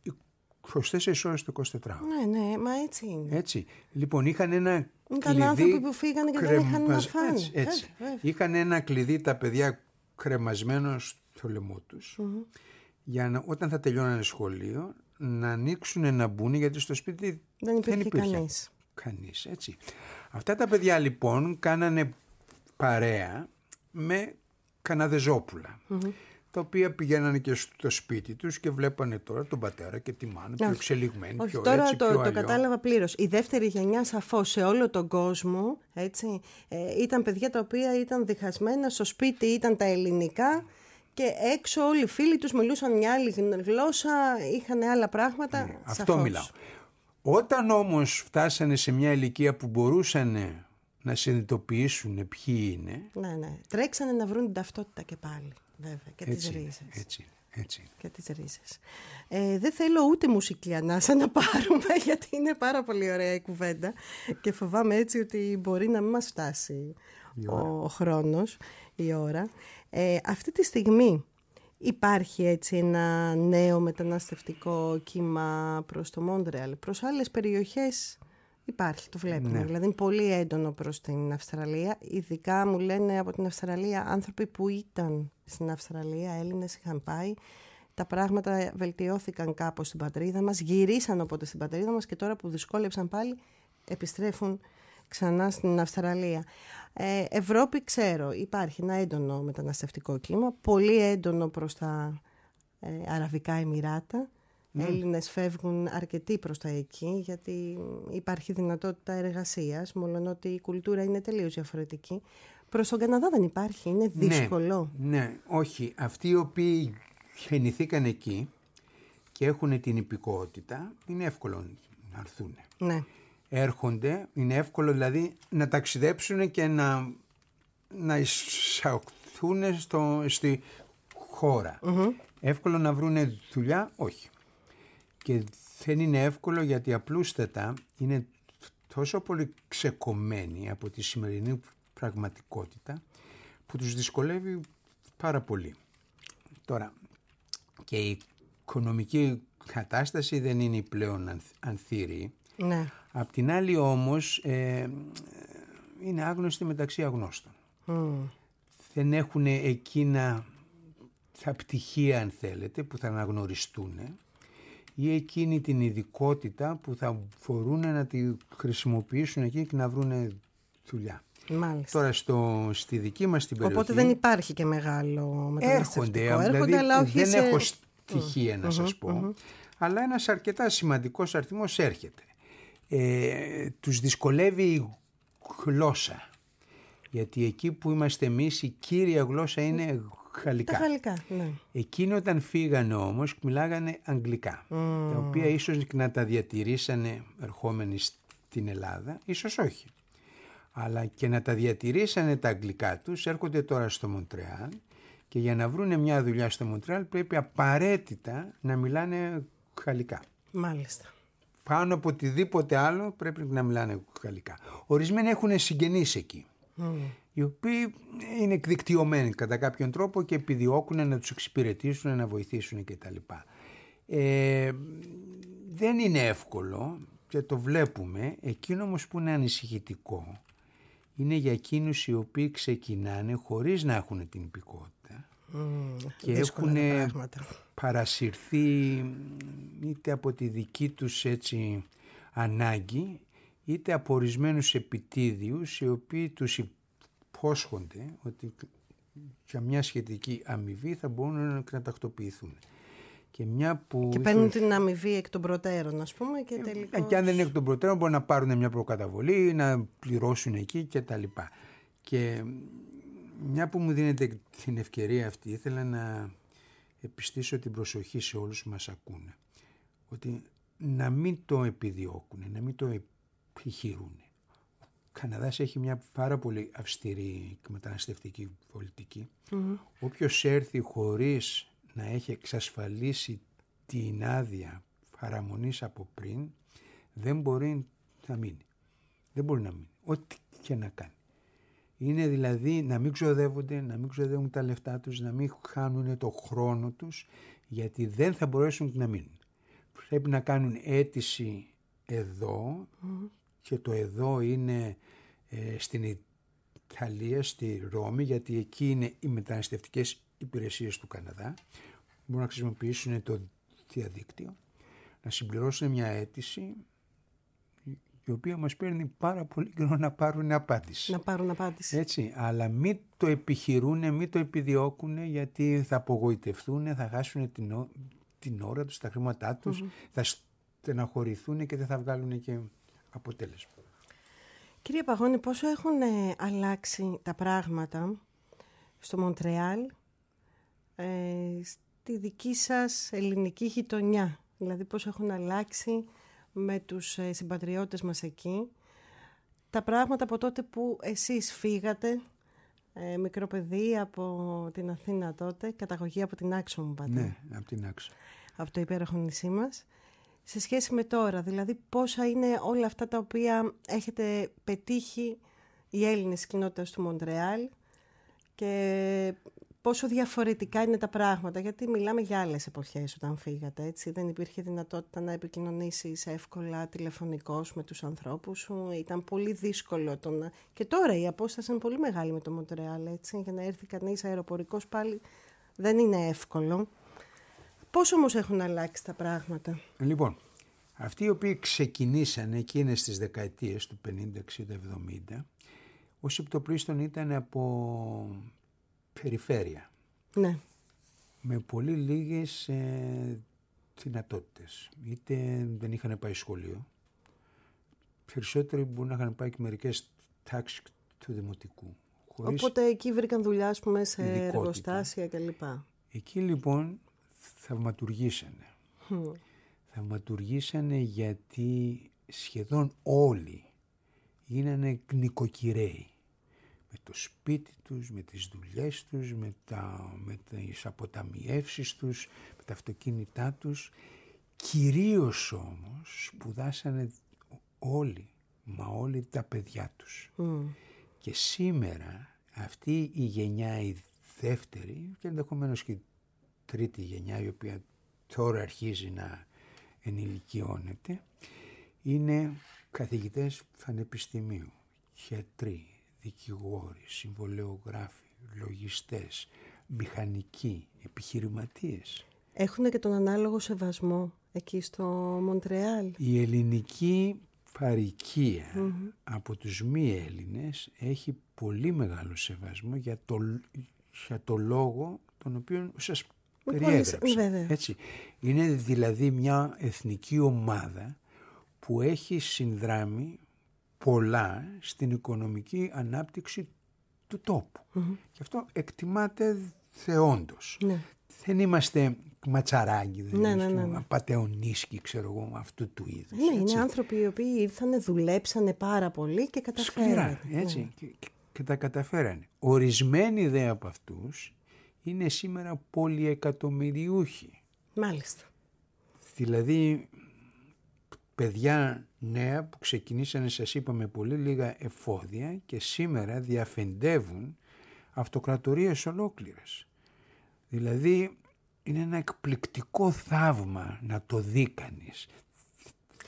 24 ώρες το 24 Ναι, ναι, μα έτσι είναι. Έτσι. Λοιπόν, είχαν ένα Ήταν κλειδί... άνθρωποι που φύγανε και κρεμ... δεν είχαν να Έτσι, έτσι. Είχαν ένα κλειδί τα παιδιά κρεμασμένο στο λαιμό τους mm-hmm. για να, όταν θα τελειώνανε σχολείο να ανοίξουν να μπουν γιατί στο σπίτι δεν υπήρχε, δεν κανείς. κανείς. έτσι. Αυτά τα παιδιά λοιπόν κάνανε παρέα με καναδεζοπουλα Τα οποία πηγαίνανε και στο σπίτι τους και βλέπανε τώρα τον πατέρα και τη μάνα, πιο εξελιγμένη, πιο τώρα το, το, κατάλαβα πλήρως. Η δεύτερη γενιά, σαφώς σε όλο τον κόσμο, έτσι, ε, ήταν παιδιά τα οποία ήταν διχασμένα, στο σπίτι ήταν τα ελληνικά και έξω όλοι οι φίλοι τους μιλούσαν μια άλλη γλώσσα, είχαν άλλα πράγματα. Ναι, αυτό μιλάω. Όταν όμως φτάσανε σε μια ηλικία που μπορούσαν να συνειδητοποιήσουν ποιοι είναι. Ναι, ναι. Τρέξανε να βρουν την ταυτότητα και πάλι, βέβαια, και έτσι τις ρίζες. έτσι έτσι Και τις ρίζες. Ε, δεν θέλω ούτε μουσική ανάσα να πάρουμε, γιατί είναι πάρα πολύ ωραία η κουβέντα και φοβάμαι έτσι ότι μπορεί να μην μας φτάσει ο, ο χρόνος, η ώρα. Ε, αυτή τη στιγμή υπάρχει έτσι ένα νέο μεταναστευτικό κύμα προς το Μόντρεαλ. Προς άλλες περιοχές υπάρχει, το βλέπουμε. Ναι. Δηλαδή είναι πολύ έντονο προς την Αυστραλία. Ειδικά μου λένε από την Αυστραλία άνθρωποι που ήταν στην Αυστραλία, Έλληνες είχαν πάει. Τα πράγματα βελτιώθηκαν κάπως στην πατρίδα μας, γυρίσαν οπότε στην πατρίδα μας και τώρα που δυσκόλεψαν πάλι επιστρέφουν ξανά στην Αυστραλία. Ε, Ευρώπη ξέρω, υπάρχει ένα έντονο μεταναστευτικό κλίμα, πολύ έντονο προς τα ε, Αραβικά Εμμυράτα. Mm. Έλληνες φεύγουν αρκετοί προς τα εκεί γιατί υπάρχει δυνατότητα εργασίας, μόλον ότι η κουλτούρα είναι τελείως διαφορετική. Προς τον Καναδά δεν υπάρχει, είναι ναι, δύσκολο. Ναι, ναι όχι. Αυτοί οι οποίοι γεννηθήκαν εκεί και έχουν την υπηκότητα, είναι εύκολο να έρθουν. Ναι έρχονται, είναι εύκολο δηλαδή να ταξιδέψουν και να, να εισαχθούν στο, στη χωρα Εύκολο να βρουν δουλειά, όχι. Και δεν είναι εύκολο γιατί απλούστατα είναι τόσο πολύ ξεκομμένοι από τη σημερινή πραγματικότητα που τους δυσκολεύει πάρα πολύ. Τώρα, και η οικονομική κατάσταση δεν είναι πλέον ανθήρη. Ναι. Απ' την άλλη όμως ε, είναι άγνωστοι μεταξύ αγνώστων. Mm. Δεν έχουν εκείνα τα πτυχία αν θέλετε που θα αναγνωριστούν ή εκείνη την ειδικότητα που θα μπορούν να τη χρησιμοποιήσουν εκεί και να βρουν δουλειά. Μάλιστα. Τώρα στη δική μας την περιοχή... Οπότε δεν υπάρχει και μεγάλο μεταναστευτικό. Έρχονται, έρχονται δηλαδή Δεν έχω στοιχεία mm. να mm πω, αλλά ένας αρκετά σημαντικός αριθμός έρχεται ε, τους δυσκολεύει η γλώσσα. Γιατί εκεί που είμαστε εμείς η κύρια γλώσσα είναι γαλλικά. Τα γαλλικά, ναι. Εκείνοι όταν φύγανε όμως μιλάγανε αγγλικά, τα οποία ίσως να τα διατηρήσανε ερχόμενοι στην Ελλάδα, ίσως όχι. Αλλά και να τα διατηρήσανε τα αγγλικά τους, έρχονται τώρα στο Μοντρεάλ και για να βρούνε μια δουλειά στο Μοντρεάλ πρέπει απαραίτητα να μιλάνε γαλλικά. Μάλιστα πάνω από οτιδήποτε άλλο πρέπει να μιλάνε γαλλικά. Ορισμένοι έχουν συγγενείς εκεί, οι οποίοι είναι εκδικτυωμένοι κατά κάποιον τρόπο και επιδιώκουν να τους εξυπηρετήσουν, να βοηθήσουν κτλ. Ε, δεν είναι εύκολο και το βλέπουμε. Εκείνο όμως που είναι ανησυχητικό είναι για εκείνους οι οποίοι ξεκινάνε χωρίς να έχουν την υπηκότητα και έχουν παρασυρθεί είτε από τη δική τους έτσι ανάγκη είτε από ορισμένους επιτίδιους οι οποίοι τους υπόσχονται ότι για μια σχετική αμοιβή θα μπορούν να τακτοποιηθούν. Και, μια που... και παίρνουν την αμοιβή εκ των προτέρων, ας πούμε, και ε, ε, τελικώς... Και αν δεν είναι εκ των προτέρων, μπορεί να πάρουν μια προκαταβολή, να πληρώσουν εκεί κτλ. Και, και μια που μου δίνετε την ευκαιρία αυτή, ήθελα να επιστήσω την προσοχή σε όλους που μας ακούνε. Ότι να μην το επιδιώκουν, να μην το επιχειρούν. Ο Καναδάς έχει μια πάρα πολύ αυστηρή μεταναστευτική πολιτική. Όποιος έρθει χωρίς να έχει εξασφαλίσει την άδεια παραμονής από πριν, δεν μπορεί να μείνει. Δεν μπορεί να μείνει. Ό,τι και να κάνει. Είναι δηλαδή να μην ξοδεύονται, να μην ξοδεύουν τα λεφτά τους, να μην χάνουν το χρόνο τους γιατί δεν θα μπορέσουν να μείνουν. Πρέπει να κάνουν αίτηση εδώ και το εδώ είναι ε, στην Ιταλία, στη Ρώμη γιατί εκεί είναι οι μεταναστευτικές υπηρεσίες του Καναδά. Μπορούν να χρησιμοποιήσουν το διαδίκτυο, να συμπληρώσουν μια αίτηση η οποία μας παίρνει πάρα πολύ καιρό να πάρουν απάντηση. Να πάρουν απάντηση. Έτσι, αλλά μην το επιχειρούν, μην το επιδιώκουν γιατί θα απογοητευτούν, θα χάσουν την, την ώρα τους, τα χρήματά τους, θα στεναχωρηθούν και δεν θα βγάλουν και αποτέλεσμα. Κύριε Παγώνη, πόσο έχουν ε, αλλάξει τα πράγματα στο Μοντρεάλ, ε, στη δική σας ελληνική γειτονιά, δηλαδή πόσο έχουν αλλάξει με τους ε, συμπατριώτες μας εκεί τα πράγματα από τότε που εσείς φύγατε ε, μικρό παιδί από την Αθήνα τότε, καταγωγή από την Άξο μου πάτε. Ναι, από την Άξο. Από το υπέροχο νησί μας. Σε σχέση με τώρα, δηλαδή πόσα είναι όλα αυτά τα οποία έχετε πετύχει οι Έλληνες κοινότητας του Μοντρεάλ και πόσο διαφορετικά είναι τα πράγματα. Γιατί μιλάμε για άλλες εποχές όταν φύγατε, έτσι. Δεν υπήρχε δυνατότητα να επικοινωνήσεις εύκολα τηλεφωνικώ με τους ανθρώπους σου. Ήταν πολύ δύσκολο το να. Και τώρα η απόσταση είναι πολύ μεγάλη με το Μοντρεάλ, έτσι. Για να έρθει κανείς αεροπορικός πάλι δεν είναι εύκολο. Πώς όμως έχουν αλλάξει τα πράγματα. Λοιπόν, αυτοί οι οποίοι ξεκινήσαν εκείνες τις δεκαετίες του 50, 60, 70, όσοι το ήταν από περιφέρεια. Ναι. Με πολύ λίγες ε, δυνατότητες. Είτε δεν είχαν πάει σχολείο, περισσότεροι μπορούν να είχαν πάει και μερικές τάξεις του δημοτικού. Οπότε εκεί βρήκαν δουλειά, πούμε, σε ειδικότητα. εργοστάσια κλπ. Εκεί λοιπόν θαυματουργήσανε. Θαυματουργήσανε γιατί σχεδόν όλοι γίνανε νοικοκυρέοι με το σπίτι τους, με τις δουλειές τους, με, τα, με τις αποταμιεύσεις τους, με τα αυτοκίνητά τους. Κυρίως όμως σπουδάσανε όλοι, μα όλοι τα παιδιά τους. Και σήμερα αυτή η γενιά η δεύτερη και ενδεχομένως και η τρίτη γενιά η οποία τώρα αρχίζει να ενηλικιώνεται είναι καθηγητές πανεπιστημίου, γιατροί, δικηγόροι, συμβολεογράφοι, λογιστές, μηχανικοί, επιχειρηματίες. Έχουν και τον ανάλογο σεβασμό εκεί στο Μοντρεάλ. Η ελληνικη φαρικία από τους μη Έλληνες έχει πολύ μεγάλο σεβασμό για το, για το λόγο τον οποίο σας περιέγραψα. έτσι. Είναι δηλαδή μια εθνική ομάδα που έχει συνδράμει πολλά στην οικονομική ανάπτυξη του τοπου mm Και αυτό εκτιμάται θεόντως. Ναι. Δεν είμαστε ματσαράγκοι, δεν ναι, ναι, ναι, ναι. ξέρω εγώ, αυτού του είδους. Ναι, είναι άνθρωποι οι οποίοι ήρθανε, δουλέψανε πάρα πολύ και καταφέρανε. Σκληρά, έτσι, και, και, τα καταφέρανε. Ορισμένοι δε από αυτούς είναι σήμερα πολυεκατομμυριούχοι. Μάλιστα. Δηλαδή, παιδιά νέα που ξεκινήσανε σας είπα με πολύ λίγα εφόδια και σήμερα διαφεντεύουν αυτοκρατορίες ολόκληρες. Δηλαδή είναι ένα εκπληκτικό θαύμα να το δει κανείς.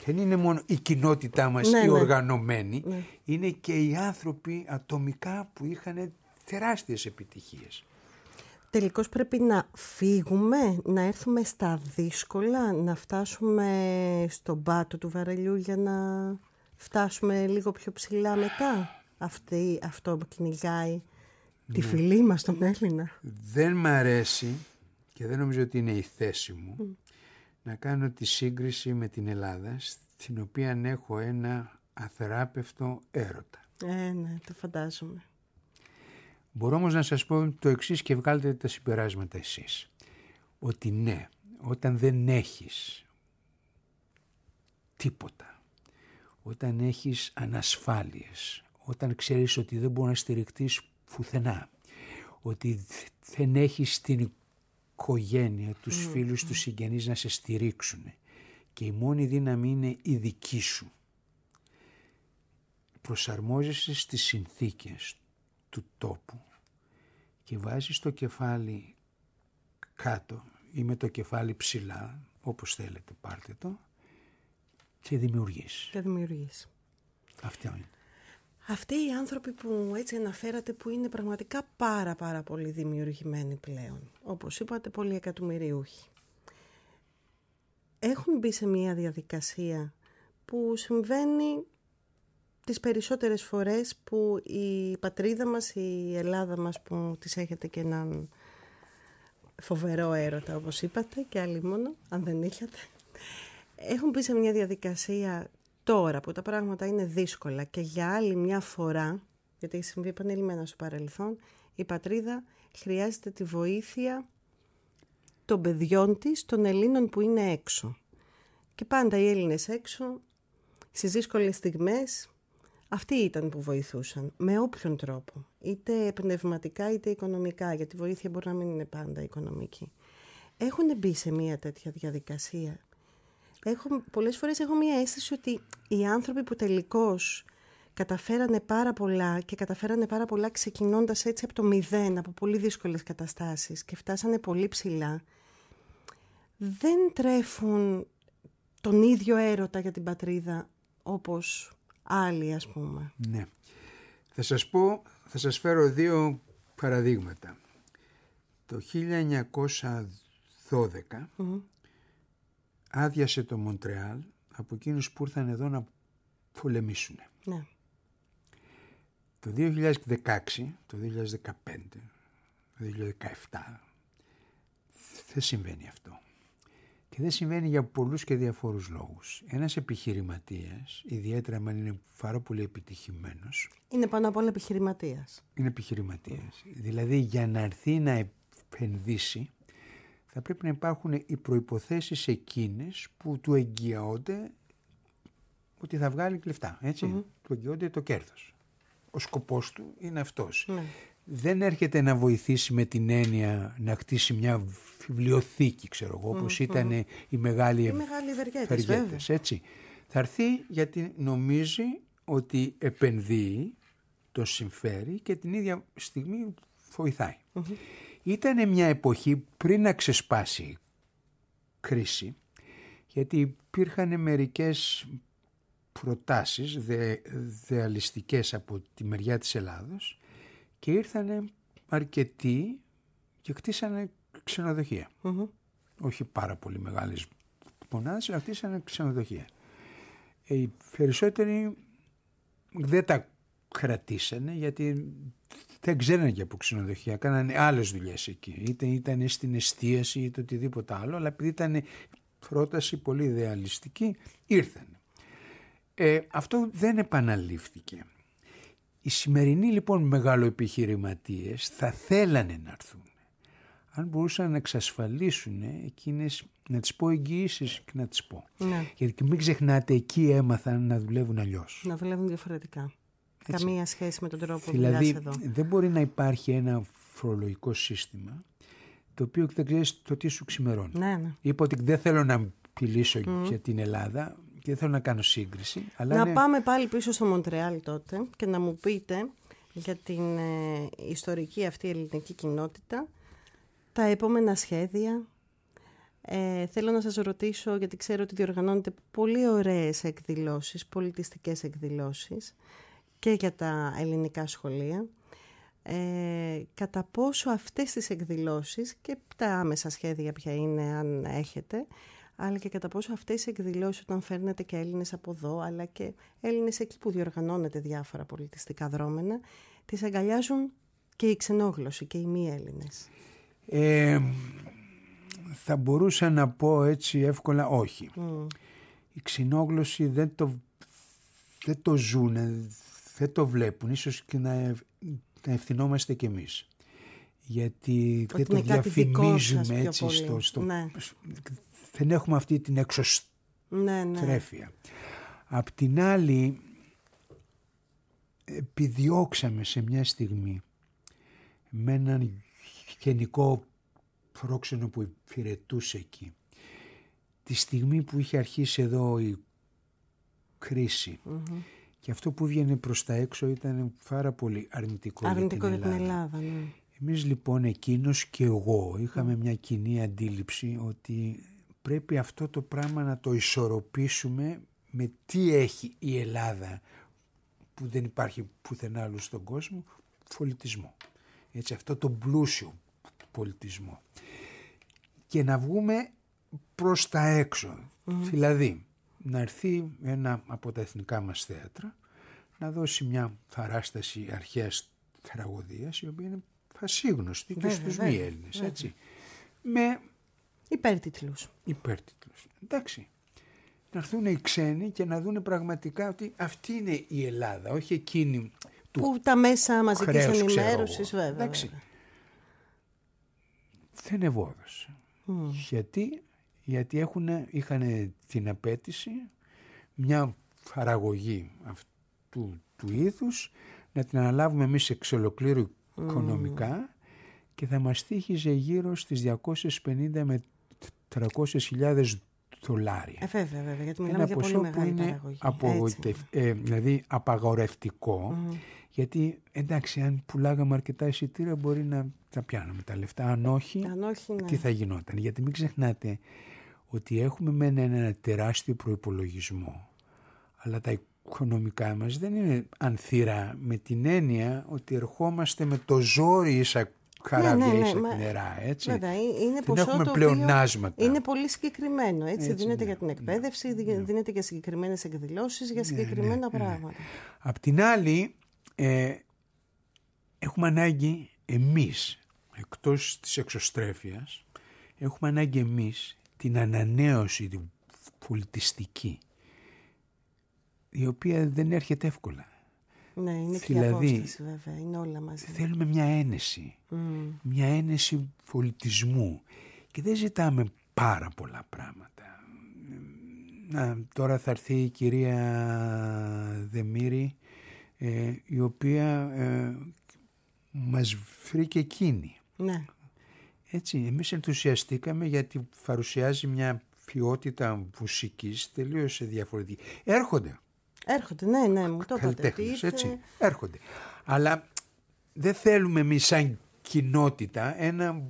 Δεν είναι μόνο η κοινότητά μας ναι, η ναι. οργανωμένη, ναι. είναι και οι άνθρωποι ατομικά που είχαν τεράστιες επιτυχίες τελικώς πρέπει να φύγουμε, να έρθουμε στα δύσκολα, να φτάσουμε στον πάτο του βαρελιού για να φτάσουμε λίγο πιο ψηλά μετά. Αυτή, αυτό που κυνηγάει τη ναι. φυλή μας τον Έλληνα. Δεν μ' αρέσει και δεν νομίζω ότι είναι η θέση μου να κάνω τη σύγκριση με την Ελλάδα στην οποία έχω ένα αθεράπευτο έρωτα. Ε, ναι, το φαντάζομαι. Μπορώ όμως να σας πω το εξής και βγάλετε τα συμπεράσματα εσείς. Ότι ναι, όταν δεν έχεις τίποτα, όταν έχεις ανασφάλειες, όταν ξέρεις ότι δεν μπορείς να στηριχτείς πουθενά, ότι δεν έχεις την οικογένεια, τους mm. φίλους, τους συγγενείς να σε στηρίξουν και η μόνη δύναμη είναι η δική σου. Προσαρμόζεσαι στις συνθήκες του τόπου και βάζεις το κεφάλι κάτω ή με το κεφάλι ψηλά, όπως θέλετε πάρτε το, και δημιουργείς. Και δημιουργείς. Αυτό είναι. Αυτοί οι άνθρωποι που έτσι αναφέρατε που είναι πραγματικά πάρα πάρα πολύ δημιουργημένοι πλέον, όπως είπατε πολλοί εκατομμυριούχοι, έχουν μπει σε μια διαδικασία που συμβαίνει τις περισσότερες φορές που η πατρίδα μας, η Ελλάδα μας που της έχετε και έναν φοβερό έρωτα όπως είπατε και άλλοι μόνο, αν δεν είχατε έχουν μπει σε μια διαδικασία τώρα που τα πράγματα είναι δύσκολα και για άλλη μια φορά γιατί έχει συμβεί επανειλημμένα στο παρελθόν η πατρίδα χρειάζεται τη βοήθεια των παιδιών της, των Ελλήνων που είναι έξω και πάντα οι Έλληνες έξω στις δύσκολες στιγμές αυτοί ήταν που βοηθούσαν, με όποιον τρόπο, είτε πνευματικά είτε οικονομικά, γιατί η βοήθεια μπορεί να μην είναι πάντα οικονομική. Έχουν μπει σε μια τέτοια διαδικασία. Έχω, πολλές φορές έχω μια αίσθηση ότι οι άνθρωποι που τελικώς καταφέρανε πάρα πολλά και καταφέρανε πάρα πολλά ξεκινώντας έτσι από το μηδέν, από πολύ δύσκολες καταστάσεις και φτάσανε πολύ ψηλά, δεν τρέφουν τον ίδιο έρωτα για την πατρίδα όπως άλλοι ας πούμε. Ναι. Θα σας πω, θα σας φέρω δύο παραδείγματα. Το 1912 άδειασε το Μοντρεάλ από εκείνους που ήρθαν εδώ να πολεμήσουν. Ναι. Το 2016, το 2015, το 2017 δεν συμβαίνει αυτό. Και δεν συμβαίνει για πολλούς και διαφόρους λόγους. Ένας επιχειρηματίας, ιδιαίτερα αν είναι πάρα πολύ επιτυχημένος... Είναι πάνω απ' όλα επιχειρηματίας. Είναι επιχειρηματίας. Δηλαδή για να έρθει να επενδύσει θα πρέπει να υπάρχουν οι προϋποθέσεις εκείνες που του εγγυώνται ότι θα βγάλει λεφτά, έτσι. Mm-hmm. κλεφτά. Ο σκοπός του είναι αυτός. mm του εγγυωνται το κερδος ο σκοπος του ειναι αυτος δεν έρχεται να βοηθήσει με την έννοια να χτίσει μια βιβλιοθήκη, ξέρω εγώ, όπως mm, ήταν η οι μεγάλοι, έτσι. Θα έρθει γιατί νομίζει ότι επενδύει, το συμφέρει και την ίδια στιγμή βοηθάει. Ήταν μια εποχή πριν να ξεσπάσει η κρίση, γιατί υπήρχαν μερικές προτάσεις δε, δεαλιστικές από τη μεριά της Ελλάδος και ήρθανε αρκετοί και χτίσανε Όχι πάρα πολύ μεγάλες μονάδες, αλλά χτίσανε ξενοδοχεία. Ε, οι περισσότεροι δεν τα κρατήσανε γιατί δεν ξέρανε και από ξενοδοχεία, κάνανε άλλες δουλειές εκεί. Είτε ήταν στην εστίαση το οτιδήποτε άλλο, αλλά επειδή ήταν πρόταση πολύ ιδεαλιστική, ήρθαν. Ε, αυτό δεν επαναλήφθηκε. Οι σημερινοί λοιπόν μεγάλο επιχειρηματίες θα θέλανε να έρθουν αν μπορούσαν να εξασφαλίσουν εκείνες, να τις πω εγγυήσεις και να τις πω. Ναι. Γιατί μην ξεχνάτε, εκεί έμαθαν να δουλεύουν αλλιώς. Να δουλεύουν διαφορετικά. Καμία σχέση με τον τρόπο που δηλαδή, εδώ. δεν μπορεί να υπάρχει ένα φορολογικό σύστημα το οποίο δεν ξέρεις το τι σου ξημερώνει. Ναι, ναι, Είπα ότι δεν θέλω να μιλήσω mm. για την Ελλάδα και δεν θέλω να κάνω σύγκριση. να πάμε πάλι πίσω στο Μοντρεάλ τότε και να μου πείτε για την ε, ιστορική αυτή ελληνική κοινότητα τα επόμενα σχέδια. Ε, θέλω να σας ρωτήσω, γιατί ξέρω ότι διοργανώνετε πολύ ωραίες εκδηλώσεις, πολιτιστικές εκδηλώσεις και για τα ελληνικά σχολεία. Ε, κατά πόσο αυτές τις εκδηλώσεις και τα άμεσα σχέδια πια είναι αν έχετε αλλά και κατά πόσο αυτές οι εκδηλώσεις όταν φέρνετε και Έλληνες από εδώ, αλλά και Έλληνες εκεί που διοργανώνεται διάφορα πολιτιστικά δρόμενα, τις αγκαλιάζουν και οι ξενόγλωσσοι και οι μη Έλληνες. Ε, θα μπορούσα να πω έτσι εύκολα όχι. η Οι δεν το, δεν το ζουν, δεν το βλέπουν, ίσως και να, ευθυνόμαστε κι εμείς. Γιατί δεν το διαφημίζουμε έτσι στο, ναι δεν έχουμε αυτή την ναι, ναι. εξωστρέφεια. Απ' την άλλη επιδιώξαμε σε μια στιγμή με έναν γενικό πρόξενο που υπηρετούσε εκεί. Τη στιγμή που είχε αρχίσει εδώ η κριση και αυτό που βγαίνει προς τα έξω ήταν πάρα πολύ αρνητικό, αρνητικό για την Ελλάδα. Ελλάδα ναι. Εμείς λοιπόν εκείνος και εγώ είχαμε μια κοινή αντίληψη ότι πρέπει αυτό το πράγμα να το ισορροπήσουμε με τι έχει η Ελλάδα που δεν υπάρχει πουθενά άλλο στον κόσμο, πολιτισμό. Έτσι, αυτό το πλούσιο πολιτισμό. Και να βγούμε προς τα έξω. Δηλαδή, να έρθει ένα από τα εθνικά μας θέατρα να δώσει μια παράσταση αρχαίας τραγωδίας η οποία είναι φασίγνωστη και στους μη Έλληνες, έτσι. Με Υπέρτιτλους. Υπέρτιτλους. Εντάξει. Να έρθουν οι ξένοι και να δουν πραγματικά ότι αυτή είναι η Ελλάδα, όχι εκείνη του Που τα μέσα μαζικής ενημέρωση, βέβαια. Εντάξει. Δεν ευόδωσε. Mm. Γιατί, γιατί έχουν, είχαν την απέτηση μια παραγωγή αυτού του είδους να την αναλάβουμε εμείς εξ ολοκλήρου οικονομικά και θα μας τύχιζε γύρω στις 250 με 300.000 δολάρια. Ε, βέβαια, βέβαια, γιατί μιλάμε για ποσό πολύ μεγάλη που είναι ε, δηλαδή απαγορευτικό, γιατί εντάξει, αν πουλάγαμε αρκετά εισιτήρια μπορεί να τα πιάνουμε τα λεφτά. Αν ε, όχι, αν όχι ναι. τι θα γινόταν. Γιατί μην ξεχνάτε ότι έχουμε με ένα τεράστιο προϋπολογισμό, αλλά τα οικονομικά μας δεν είναι ανθύρα με την έννοια ότι ερχόμαστε με το ζόρι Χαρά ναι, ναι, ναι, νερά. Έτσι. Ε, είναι έχουμε πλεονάσματα. Είναι πολύ συγκεκριμένο. Έτσι. έτσι δίνεται ναι, για την ναι. εκπαίδευση, ναι. δίνεται για συγκεκριμένες εκδηλώσεις, για συγκεκριμένα πράγματα. Απ' την άλλη, ε, έχουμε ανάγκη εμείς, εκτός της εξωστρέφειας, έχουμε ανάγκη εμείς την ανανέωση την πολιτιστική, η οποία δεν έρχεται εύκολα. Ναι, είναι δηλαδή, και βέβαια, είναι όλα μαζί. Θέλουμε μια ένεση, μια ένεση πολιτισμού και δεν ζητάμε πάρα πολλά πράγματα. Να, τώρα θα έρθει η κυρία Δεμήρη ε, η οποία ε, μας βρήκε εκείνη. Ναι. Έτσι, εμείς ενθουσιαστήκαμε γιατί παρουσιάζει μια ποιότητα μουσικής τελείως διαφορετική. Έρχονται Έρχονται, ναι, ναι, μου το είπατε. έτσι. Έρχονται. Αλλά δεν θέλουμε εμείς σαν κοινότητα ένα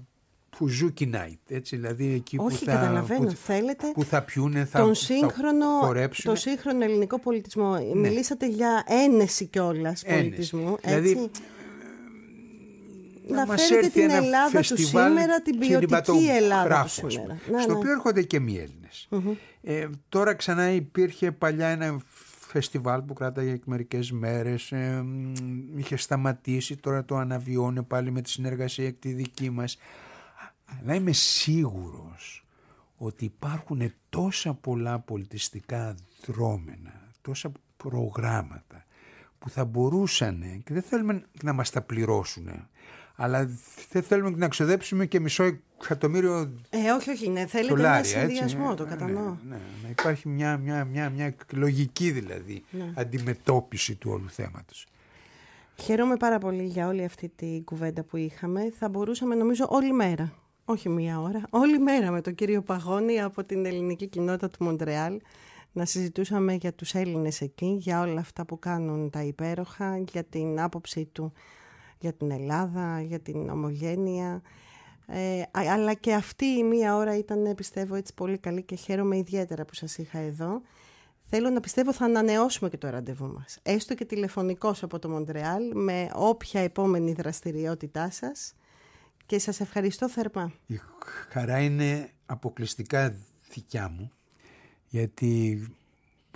φουζούκι night. Έτσι, δηλαδή εκεί Όχι, που, θα, που, θέλετε, που θα πιούνε, θα, τον σύγχρονο, θα χορέψουν. Τον σύγχρονο ελληνικό πολιτισμό. Ναι. Μιλήσατε για ένεση κιόλας πολιτισμού. Έτσι. Δηλαδή, να, φέρετε την Ελλάδα του σήμερα, την ποιοτική Ελλάδα του σήμερα. Στο ναι. οποίο έρχονται και οι ελληνες Ε, τώρα ξανά υπήρχε παλιά ένα φεστιβάλ που κράταγε μερικές μέρες ε, είχε σταματήσει τώρα το αναβιώνει πάλι με τη συνεργασία τη δική μας αλλά είμαι σίγουρος ότι υπάρχουν τόσα πολλά πολιτιστικά δρόμενα τόσα προγράμματα που θα μπορούσαν και δεν θέλουμε να μας τα πληρώσουν αλλά δεν θέλουμε να ξοδέψουμε και μισό εκατομμύριο. Ε, όχι, όχι, ναι, θέλει ένα ναι. συνδυασμό, το ναι, κατανοώ. Ναι, ναι, να υπάρχει μια, μια, μια, μια λογική δηλαδή ναι. αντιμετώπιση του όλου θέματος. Χαίρομαι πάρα πολύ για όλη αυτή την κουβέντα που είχαμε. Θα μπορούσαμε νομίζω όλη μέρα, όχι μία ώρα, όλη μέρα με τον κύριο Παγώνη από την ελληνική κοινότητα του Μοντρεάλ να συζητούσαμε για τους Έλληνες εκεί, για όλα αυτά που κάνουν τα υπέροχα, για την άποψή του για την Ελλάδα, για την ομογένεια. Ε, αλλά και αυτή η μία ώρα ήταν, πιστεύω, έτσι πολύ καλή και χαίρομαι ιδιαίτερα που σας είχα εδώ. Θέλω να πιστεύω θα ανανεώσουμε και το ραντεβού μας. Έστω και τηλεφωνικός από το Μοντρεάλ με όποια επόμενη δραστηριότητά σας. Και σας ευχαριστώ θερμά. Η χαρά είναι αποκλειστικά δικιά μου. Γιατί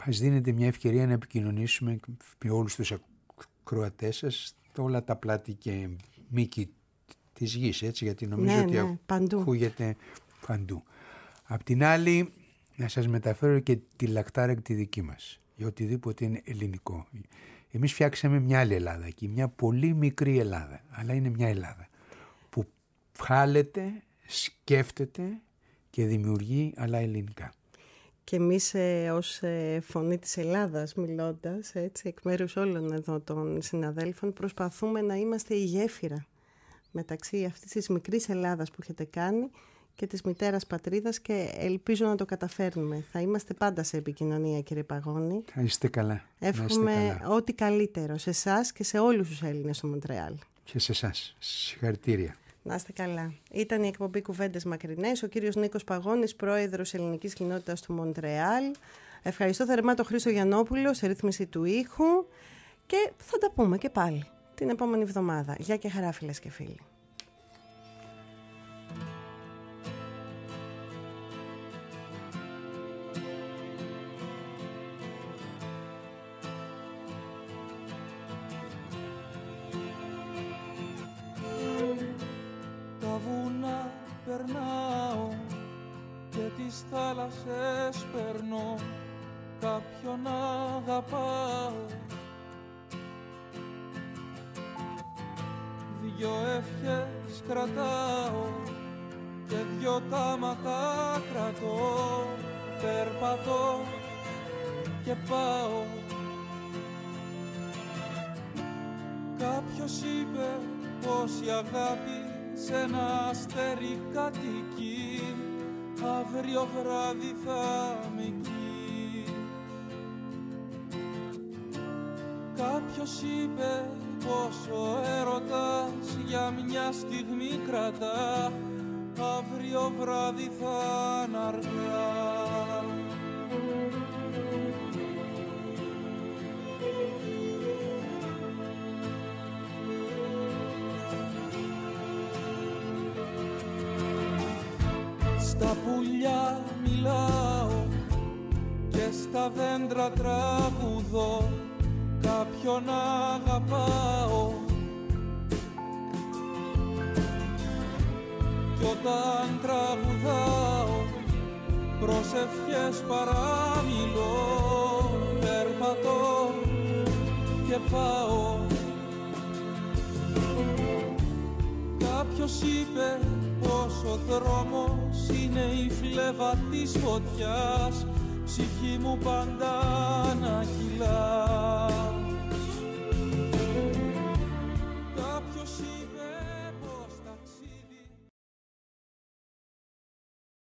μας δίνεται μια ευκαιρία να επικοινωνήσουμε με όλους τους ακροατές σας όλα τα πλάτη και μήκη της γης, έτσι, γιατί νομίζω ναι, ότι ναι, παντού. ακούγεται παντού. Απ' την άλλη, να σας μεταφέρω και τη λακτάρεκ τη δική μας, για οτιδήποτε είναι ελληνικό. Εμείς φτιάξαμε μια άλλη Ελλάδα και μια πολύ μικρή Ελλάδα, αλλά είναι μια Ελλάδα που χάλεται, σκέφτεται και δημιουργεί αλλά ελληνικά και εμείς, ε, ως ε, φωνή της Ελλάδας μιλώντας, έτσι, εκ μέρους όλων εδώ των συναδέλφων, προσπαθούμε να είμαστε η γέφυρα μεταξύ αυτής της μικρής Ελλάδας που έχετε κάνει και της μητέρας πατρίδας και ελπίζω να το καταφέρνουμε. Θα είμαστε πάντα σε επικοινωνία κύριε Παγώνη. Να είστε καλά. Εύχομαι ό,τι καλύτερο σε εσάς και σε όλους τους Έλληνες στο Μοντρεάλ. Και σε εσάς. Συγχαρητήρια. Να είστε καλά. Ήταν η εκπομπή Κουβέντες Μακρινές, ο κύριος Νίκος Παγώνης, πρόεδρος Ελληνικής Κοινότητας του Μοντρεάλ. Ευχαριστώ θερμά τον Χρήστο Γιανόπουλο σε ρύθμιση του ήχου και θα τα πούμε και πάλι την επόμενη εβδομάδα. Γεια και χαρά φίλες και φίλοι. περνάω και τις θάλασσες περνώ κάποιον αγαπάω Δυο ευχές κρατάω και δυο τάματα κρατώ περπατώ και πάω Κάποιος είπε πως. η αγάπη σε ένα αστέρι κατοικεί αύριο βράδυ θα με εκεί Κάποιος είπε πως ο έρωτας για μια στιγμή κρατά αύριο βράδυ θα αναργά δέντρα τραγουδώ κάποιον αγαπάω κι όταν τραγουδάω προσευχές παραμιλώ περπατώ και πάω Κάποιος είπε πως ο δρόμος είναι η φλέβα της φωτιάς ψυχή μου πάντα να κυλάει